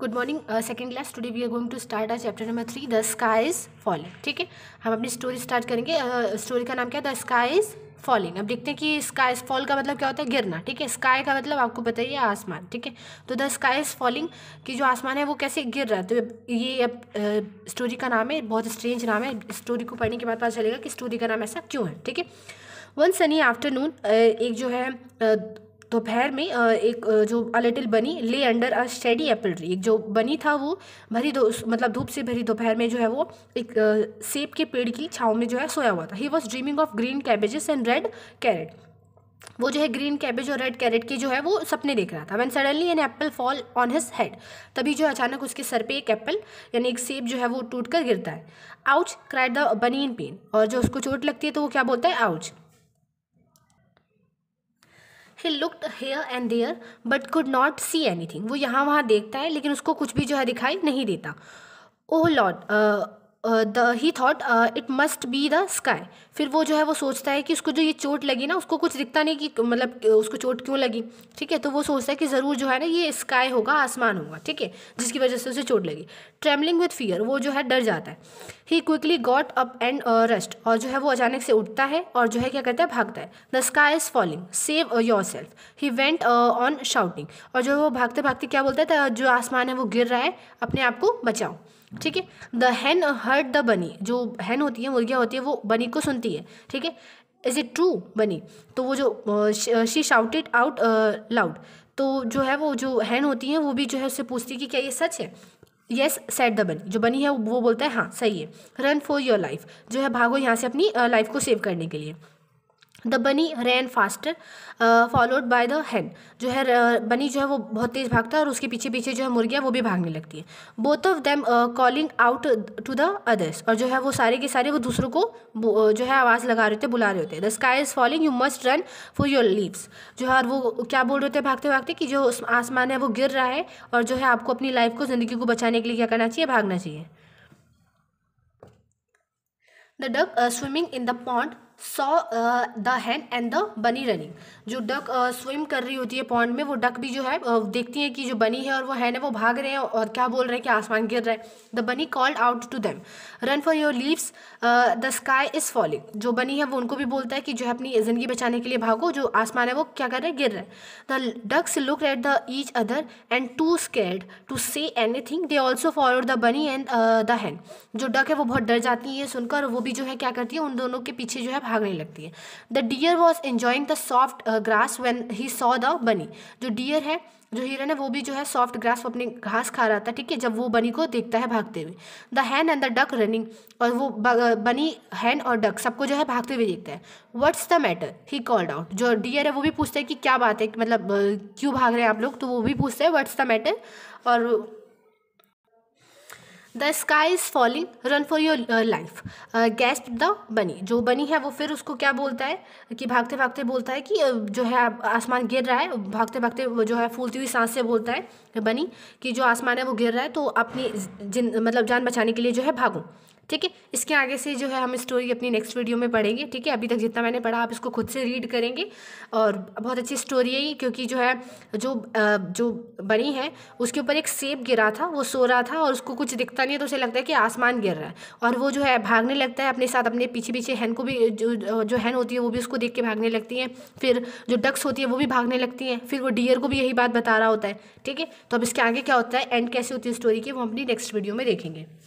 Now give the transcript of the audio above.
good morning second class today we are going to start our chapter number three the sky is falling ठीक है हम अपनी story start करेंगे story uh, का नाम क्या है द स्काई इज फॉलिंग अब देखते हैं कि स्काईज फॉल का मतलब क्या होता है गिरना ठीक है स्काई का मतलब आपको पता ही आसमान ठीक है तो द स्काईज इज फॉलिंग कि जो आसमान है वो कैसे गिर रहा है तो ये अब स्टोरी uh, का नाम है बहुत स्ट्रेंज नाम है स्टोरी को पढ़ने के बाद पता चलेगा कि स्टोरी का नाम ऐसा क्यों है ठीक है वन सनी आफ्टरनून एक जो है uh, दोपहर में एक जो अ little bunny lay under a steady apple tree एक जो बनी था वो भरी दो मतलब धूप से भरी दोपहर में जो है वो एक सेब के पेड़ की छाँव में जो है सोया हुआ था he was dreaming of green cabbages and red carrot वो जो है ग्रीन कैबेज और रेड कैरेट के जो है वो सपने देख रहा था when suddenly an apple fall on his head तभी जो अचानक उसके सर पे एक एप्पल यानी एक सेब जो है वो टूट कर गिरता है आउच क्राइड द बनी इन पेन और जो उसको चोट लगती है तो वो क्या बोलता है ouch he looked here and there but could not see anything वो यहाँ वहाँ देखता है लेकिन उसको कुछ भी जो है दिखाई नहीं देता oh oh lord the he thought it must be the sky फिर वो जो है वो सोचता है कि उसको जो ये चोट लगी ना उसको कुछ दिखता नहीं कि मतलब उसको चोट क्यों लगी ठीक है तो वो सोचता है कि ज़रूर जो है ना ये स्काई होगा आसमान होगा ठीक है जिसकी वजह से उसे चोट लगी ट्रेवलिंग विथ फियर वो जो है डर जाता है he quickly got up and rest और जो है वो अचानक से उठता है और जो है क्या करता है भागता है the sky is falling save yourself he went on shouting और जो है वो भागते भागते क्या बोलता है जो आसमान है वो गिर रहा है अपने आप को बचाओ ठीक है the Hahn hurt the bunny जो हैन होती है मुर्गियाँ होती है वो बनी को सुनती है ठीक है इज इट ट्रू बनी तो वो जो शी शाउटेड आउट लाउड तो जो है वो जो हैन होती हैं वो भी जो है उससे पूछती है कि क्या ये सच है येस सेट द बनी जो बनी है वो बोलता है हाँ सही है रन फॉर योर लाइफ जो है भागो यहाँ से अपनी लाइफ को सेव करने के लिए the bunny ran faster followed by the hen जो है बनी uh, जो है वो बहुत तेज़ भागता है और उसके पीछे पीछे जो है मुर्गियाँ वो भी भागने लगती है both of them calling out to the others और जो है वो सारे के सारे वो दूसरों को uh, जो है आवाज़ लगा रहे होते बुला रहे होते the sky is falling you must run for your lives जो है वो क्या बोल रहे होते भागते भागते कि जो आसमान है वो गिर रहा है और जो है आपको अपनी लाइफ को ज़िंदगी को बचाने के लिए क्या करना चाहिए भागना चाहिए the duck swimming in the pond saw the hen and the bunny running जो डक स्विम uh, कर रही होती है पॉन्ड में वो डक भी जो है uh, देखती है कि जो बनी है और वो हैन है वो भाग रहे हैं और क्या बोल रहे हैं कि आसमान गिर रहा है the bunny called out to them run for your lives the sky is falling जो बनी है वो उनको भी बोलता है कि जो है अपनी ज़िंदगी बचाने के लिए भागो जो आसमान है वो क्या कर रहे हैं गिर रहे the ducks look at the each other and too scared to say anything they also follow the bunny and the hen जो डक है वो बहुत डर जाती है सुनकर वो भी जो है क्या करती है उन दोनों के पीछे जो है भागने लगती है the deer was enjoying the soft grass when he saw the bunny जो डियर है जो हिरन है वो भी जो है सॉफ्ट ग्रास वो अपने घास खा रहा था ठीक है जब वो बनी को देखता है भागते हुए the hen and the duck running और वो बनी हैन uh, और डक सबको जो है भागते हुए देखता है what's the matter he called out जो डियर है वो भी पूछते हैं कि क्या बात है मतलब uh, क्यों भाग रहे हैं आप लोग तो वो भी पूछते हैं व्हाट्स द मैटर और the sky is falling run for your life guess the bunny जो बनी है वो फिर उसको क्या बोलता है कि भागते भागते बोलता है कि uh, जो है आसमान गिर रहा है भागते भागते जो है फूलती हुई सांस से बोलता है बनी कि जो आसमान है वो गिर रहा है तो अपनी जिन मतलब जान बचाने के लिए जो है भागूँ ठीक है इसके आगे से जो है हम स्टोरी अपनी नेक्स्ट वीडियो में पढ़ेंगे ठीक है अभी तक जितना मैंने पढ़ा आप इसको खुद से रीड करेंगे और बहुत अच्छी स्टोरी है ये क्योंकि जो है जो जो बनी है उसके ऊपर एक सेब गिरा था वो सो रहा था और उसको कुछ दिखता नहीं है तो उसे लगता है कि आसमान गिर रहा है और वो जो है भागने लगता है अपने साथ अपने पीछे पीछे हैन को भी जो जो हैन होती है वो भी उसको देख के भागने लगती हैं फिर जो डक्स होती है वो भी भागने लगती हैं फिर वो डियर को भी यही बात बता रहा होता है ठीक है तो अब इसके आगे क्या होता है एंड कैसे होती है स्टोरी की वो अपनी नेक्स्ट वीडियो में देखेंगे